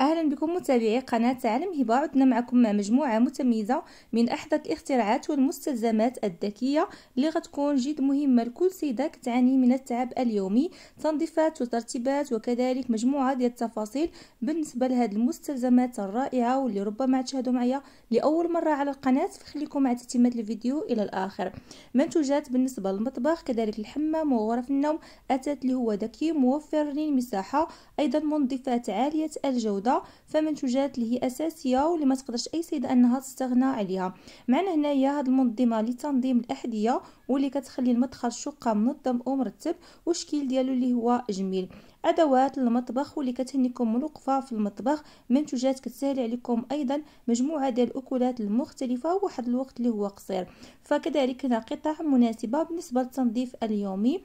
أهلا بكم متابعي قناة عالم هبة عدنا معكم مع مجموعة متميزة من أحدث الاختراعات والمستلزمات الذكية اللي غتكون جد مهمة لكل سيدة كتعاني من التعب اليومي تنظيفات وترتيبات وكذلك مجموعة ديال التفاصيل بالنسبة لهاد المستلزمات الرائعة واللي ربما تشاهدوا معايا لأول مرة على القناة فخليكم مع تتمة الفيديو إلى الآخر منتوجات بالنسبة للمطبخ كذلك الحمام وغرف النوم اتت اللي هو ذكي موفر للمساحة أيضا منظفات عالية الجودة البرودة فمنتوجات اللي هي أساسية واللي ما تقدرش أي سيدة أنها تستغنى عليها معنا هنايا هاد المنظمة لتنظيم الأحذية واللي كتخلي المدخل الشقة منظم ومرتب والشكل ديالو اللي هو جميل ادوات المطبخ واللي كتهنيكم من الوقفه في المطبخ منتوجات كتسهل عليكم ايضا مجموعه ديال الاكلات المختلفه وواحد الوقت اللي هو قصير فكذلك هنا قطع مناسبه بالنسبه للتنظيف اليومي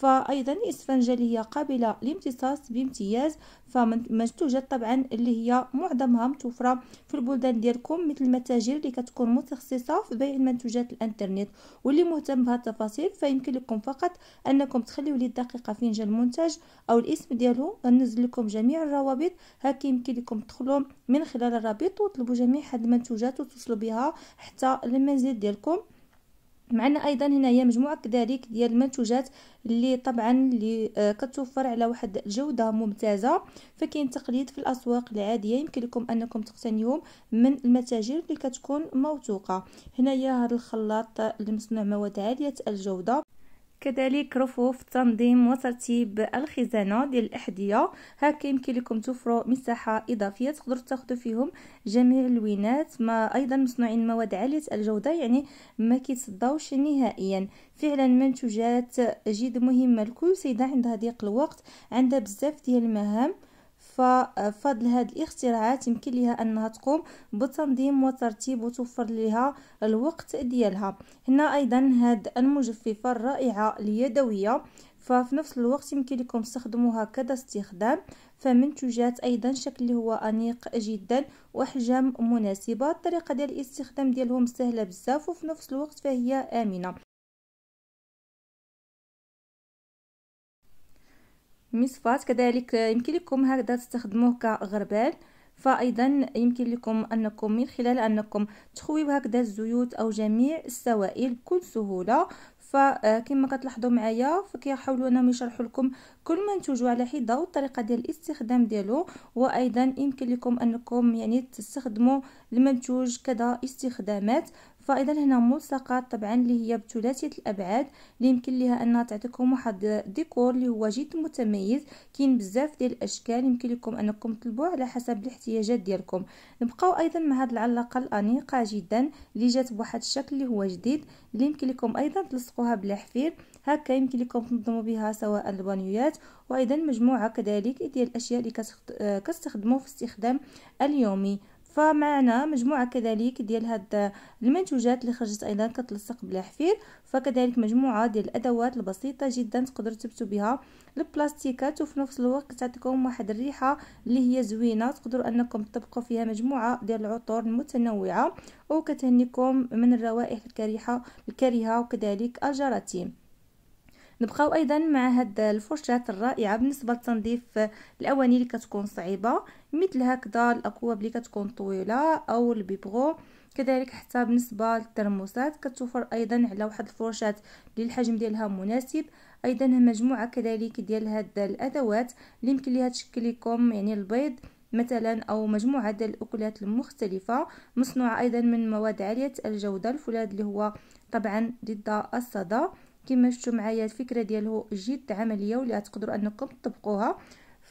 فأيضا إسفنجلية قابلة لامتصاص بامتياز فمنتوجات طبعا اللي هي معظمها متوفرة في البلدان ديالكم مثل المتاجر اللي كتكون متخصصة في بيع المنتوجات الانترنت واللي مهتم بهذه التفاصيل فيمكن لكم فقط أنكم تخليو لي الدقيقه فين جا المنتج أو الاسم ديالو ننزل لكم جميع الروابط هاك يمكن لكم تدخلوا من خلال الرابط وتطلبوا جميع هاد المنتوجات وتوصلوا بها حتى للمنزل ديالكم معنا ايضا هنا هي مجموعه كذلك ديال المنتوجات اللي طبعا اللي آه، كتوفر على واحد الجوده ممتازه فكاين تقليد في الاسواق العاديه يمكن لكم انكم تقتنيوهم من المتاجر اللي كتكون موثوقه هنايا هذا الخلاط المصنوع مواد عاليه الجوده كذلك رفوف تنظيم وترتيب الخزانه ديال الاحذيه هكا يمكن لكم توفروا مساحه اضافيه تقدروا تاخذوا فيهم جميع الوينات ما ايضا مصنوعين مواد عاليه الجوده يعني ما كيتصداوش نهائيا فعلا منتوجات جد مهمه لكل سيده عندها ضيق الوقت عندها بزاف ديال المهام ففضل هذه الاختراعات يمكن لها انها تقوم بتنظيم وترتيب وتوفر لها الوقت ديالها هنا ايضا هاد المجففه الرائعه اليدويه ففي نفس الوقت يمكن لكم تستخدموها كذا استخدام فمنتجات ايضا شكل اللي هو انيق جدا واحجام مناسبه الطريقه ديال الاستخدام ديالهم سهله بزاف وفي نفس الوقت فهي امنه مصفات كذلك يمكن لكم هكذا تستخدموه كغربال فايضا يمكن لكم انكم من خلال انكم تخويو هكذا الزيوت او جميع السوائل بكل سهوله فكما كتلاحظوا معايا فكيحاولوا انهم يشرحوا لكم كل منتوج على حده والطريقه ديال الاستخدام ديالو وايضا يمكن لكم انكم يعني تستخدموا المنتوج كذا استخدامات فاذا هنا ملصقات طبعا اللي هي بثلاثيه الابعاد اللي يمكن لها انها تعطيكم واحد ديكور اللي هو جد متميز كاين بزاف ديال الاشكال يمكن لكم انكم تطلبوه على حسب الاحتياجات ديالكم نبقاو ايضا مع هذه العلاقه الانيقه جدا اللي جات بواحد الشكل اللي هو جديد اللي يمكن لكم ايضا تلصقوها بالحفير هكا يمكن لكم تنظموا بها سواء البانيوات الحاجات وايضا مجموعه كذلك ديال الاشياء اللي كتستخدموا آه، في الاستخدام اليومي فمعنا مجموعه كذلك ديال هاد المنتوجات اللي خرجت ايضا كتلصق بلا حفير فكذلك مجموعه ديال الادوات البسيطه جدا تقدر تثبتوا بها البلاستيكات وفي نفس الوقت تعطيكم واحد الريحه اللي هي زوينه تقدروا انكم تطبقوا فيها مجموعه ديال العطور المتنوعه وكتهنيكم من الروائح الكريحه الكريهه وكذلك الجراثيم نبقاو ايضا مع هاد الفرشات الرائعه بالنسبه لتنظيف الاواني اللي كتكون صعيبه مثل هكذا الاكواب اللي كتكون طويله او البيبغو كذلك حتى بالنسبه للترموسات كتوفر ايضا على واحد الفرشات للحجم الحجم ديالها مناسب ايضا مجموعه كذلك ديال هاد الادوات اللي يمكن ليها تشكل لكم يعني البيض مثلا او مجموعه ديال الاكلات المختلفه مصنوعه ايضا من مواد عاليه الجوده الفولاذ اللي هو طبعا ضد الصدى كما شفتوا معايا الفكره ديالو جد عمليه واللي تقدروا انكم تطبقوها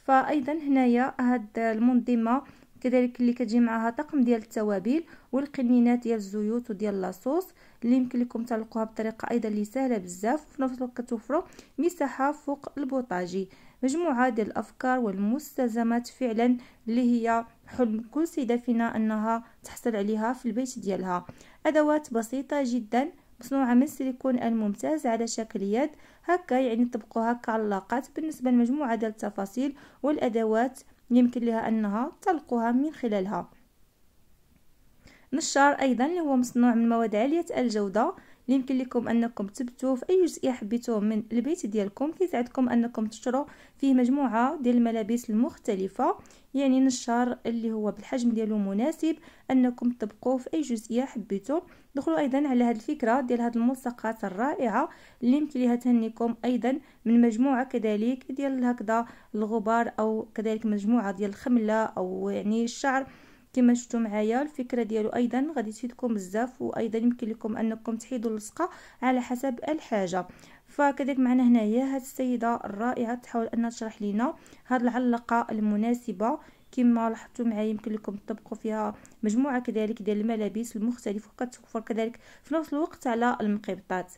فايضا هنايا هاد المنظمه كذلك اللي كتجي معها طقم ديال التوابل والقنينات ديال الزيوت وديال لاصوص اللي يمكن لكم تلقوها بطريقه ايضا اللي سهله بزاف وفي نفس الوقت كتوفروا مساحه فوق البوطاجي مجموعه ديال الافكار والمستلزمات فعلا اللي هي حلم كل سيده فينا انها تحصل عليها في البيت ديالها ادوات بسيطه جدا مصنوعة من السيليكون الممتاز على شكل يد هكا يعني على اللاقات بالنسبة لمجموعة ديال التفاصيل والأدوات يمكن لها أنها تلقوها من خلالها نشار أيضا اللي هو مصنوع من مواد عالية الجودة يمكن لكم انكم تثبتوه في اي جزئيه حبيتوه من البيت ديالكم كيساعدكم انكم تشتروا فيه مجموعه ديال الملابس المختلفه يعني نشار اللي هو بالحجم ديالو مناسب انكم تطبقوه في اي جزئيه حبيتو دخلوا ايضا على هذه الفكره ديال هذه الملصقات الرائعه اللي يمكن ليها تهنيكم ايضا من مجموعه كذلك ديال هكذا الغبار او كذلك مجموعه ديال الخمله او يعني الشعر كما شفتوا معايا الفكره ديالو ايضا غادي تفيدكم بزاف وايضا يمكن لكم انكم تحيدوا اللصقه على حسب الحاجه فكذلك معنا هنايا هاد السيده الرائعه تحاول انها تشرح لينا هاد العلقه المناسبه كما لاحظتوا معايا يمكن لكم تطبقوا فيها مجموعه كذلك ديال الملابس المختلفه وكتوفر كذلك في نفس الوقت على المقبطات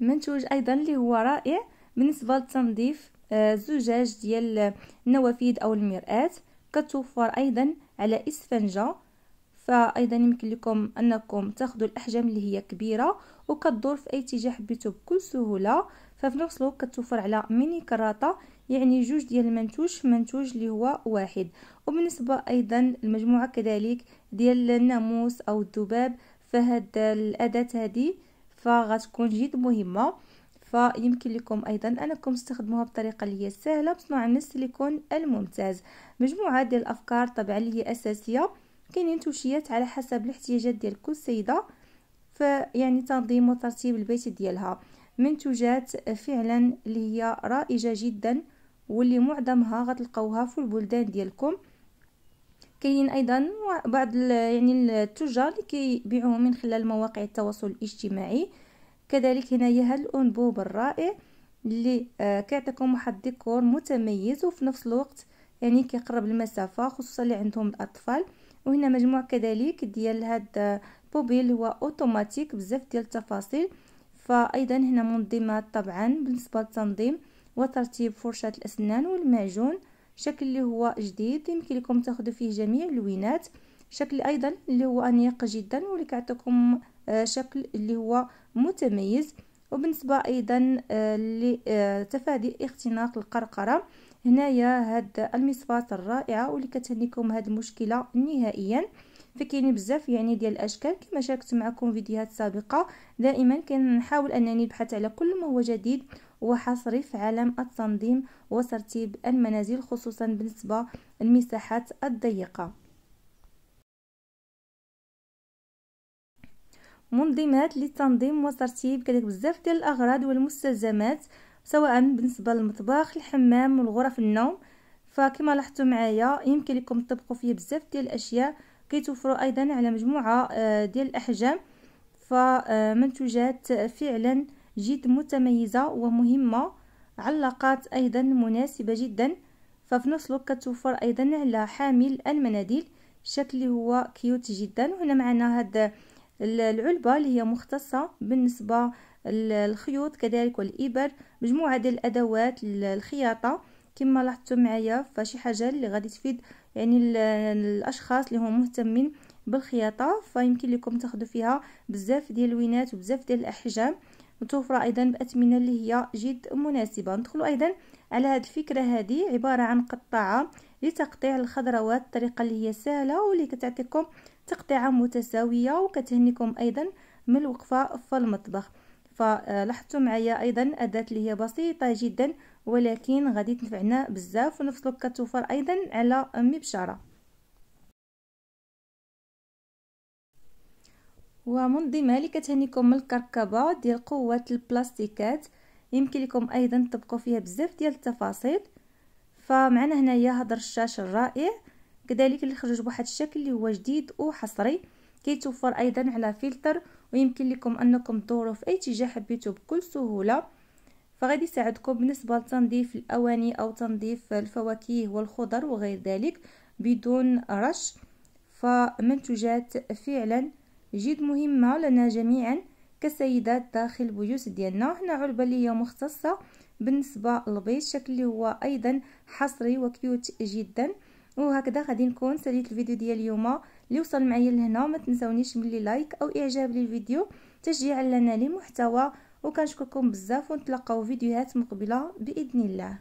منتوج ايضا اللي هو رائع بالنسبه لتنظيف الزجاج آه، ديال النوافذ او المرآة كتوفر ايضا على اسفنجه فايضا يمكن لكم انكم تاخذوا الاحجام اللي هي كبيره وكتدور في اي اتجاه حبيتو بكل سهوله ففي نفس الوقت كتوفر على ميني كراطه يعني جوج ديال المنتوج منتوج اللي هو واحد وبالنسبه ايضا المجموعه كذلك ديال الناموس او الذباب فهاد الاداه هذه فغتكون جد مهمه فيمكن لكم ايضا انكم تستخدموها بطريقه اللي هي سهله بصناعه من السيليكون الممتاز مجموعه ديال الافكار طبعا اللي هي اساسيه كاينين توشيات على حسب الاحتياجات ديال كل سيده فيعني تنظيم وترتيب البيت ديالها منتوجات فعلا اللي هي رائجه جدا واللي معظمها غتلقاوها في البلدان ديالكم كاين ايضا بعض يعني التجار اللي كيبيعوهم من خلال مواقع التواصل الاجتماعي كذلك هنايا هاد الانبوب الرائع اللي آه كيعطيكم واحد الديكور متميز وفي نفس الوقت يعني كيقرب المسافه خصوصا اللي عندهم الاطفال وهنا مجموع كذلك ديال هاد آه، بوبيل هو اوتوماتيك بزاف ديال التفاصيل فايضا هنا منظمات طبعا بالنسبه للتنظيم وترتيب فرشاه الاسنان والمعجون شكل اللي هو جديد يمكن لكم تاخذوا فيه جميع اللوينات شكل ايضا اللي هو انيق جدا واللي كيعطيكم آه، شكل اللي هو متميز وبالنسبه ايضا آه، لتفادي آه، اختناق القرقره هنايا هاد المصفات الرائعه واللي كتهنيكم هاد المشكله نهائيا فكاينين بزاف يعني ديال الاشكال كما شاركت معكم فيديوهات سابقه دائما كنحاول انني نبحث على كل ما هو جديد وحصري في عالم التنظيم وترتيب المنازل خصوصا بالنسبه للمساحات الضيقه منظمات للتنظيم وترتيب كذلك بزاف ديال الاغراض والمستلزمات سواء بالنسبه للمطبخ الحمام والغرف النوم فكما لاحظتوا معايا يمكن لكم تطبقوا فيه بزاف ديال الاشياء كيتوفروا ايضا على مجموعه آه، ديال الاحجام فمنتوجات آه، فعلا جد متميزه ومهمه علاقات ايضا مناسبه جدا ففي نفس الوقت كتوفر ايضا على حامل المناديل الشكل هو كيوت جدا وهنا معنا هاد العلبه اللي هي مختصه بالنسبه للخيوط كذلك والابر مجموعه ديال الادوات الخياطه كما لاحظتوا معايا فشي حاجه اللي غادي تفيد يعني الاشخاص اللي هم مهتمين بالخياطه فيمكن لكم تاخذوا فيها بزاف ديال الوينات وبزاف ديال الاحجام متوفره ايضا باثمنه اللي هي جد مناسبه ندخلوا ايضا على هذه الفكره هذه عباره عن قطاعه لتقطيع الخضروات الطريقه اللي هي سهله واللي كتعطيكم تقطيعه متساويه وكتهنيكم ايضا من الوقفه في المطبخ فلاحظتوا معايا ايضا اداه اللي هي بسيطه جدا ولكن غادي تنفعنا بزاف ونفس الوقت كتوفر ايضا على مبشره بشاره ومنظمه اللي كتهنيكم من الكركبه ديال قوه البلاستيكات يمكن لكم ايضا تطبقوا فيها بزاف ديال التفاصيل فمعنا هنايا هضر الرشاش الرائع كذلك اللي خرج بواحد الشكل اللي هو جديد وحصري كيتوفر ايضا على فلتر ويمكن لكم انكم تدوروا في اي اتجاه حبيتو بكل سهوله فغادي يساعدكم بالنسبه لتنظيف الاواني او تنظيف الفواكه والخضر وغير ذلك بدون رش فمنتجات فعلا جد مهمه لنا جميعا كسيدات داخل البيوت ديالنا هنا علبه ليا مختصه بالنسبه للبيض الشكل اللي هو ايضا حصري وكيوت جدا وهكذا غادي نكون ساليت الفيديو ديال اليوم اللي وصل معايا لهنا ما تنسونيش ملي لايك او اعجاب للفيديو تشجيعا لنا لمحتوى وكنشكركم بزاف ونتلقاو فيديوهات مقبله باذن الله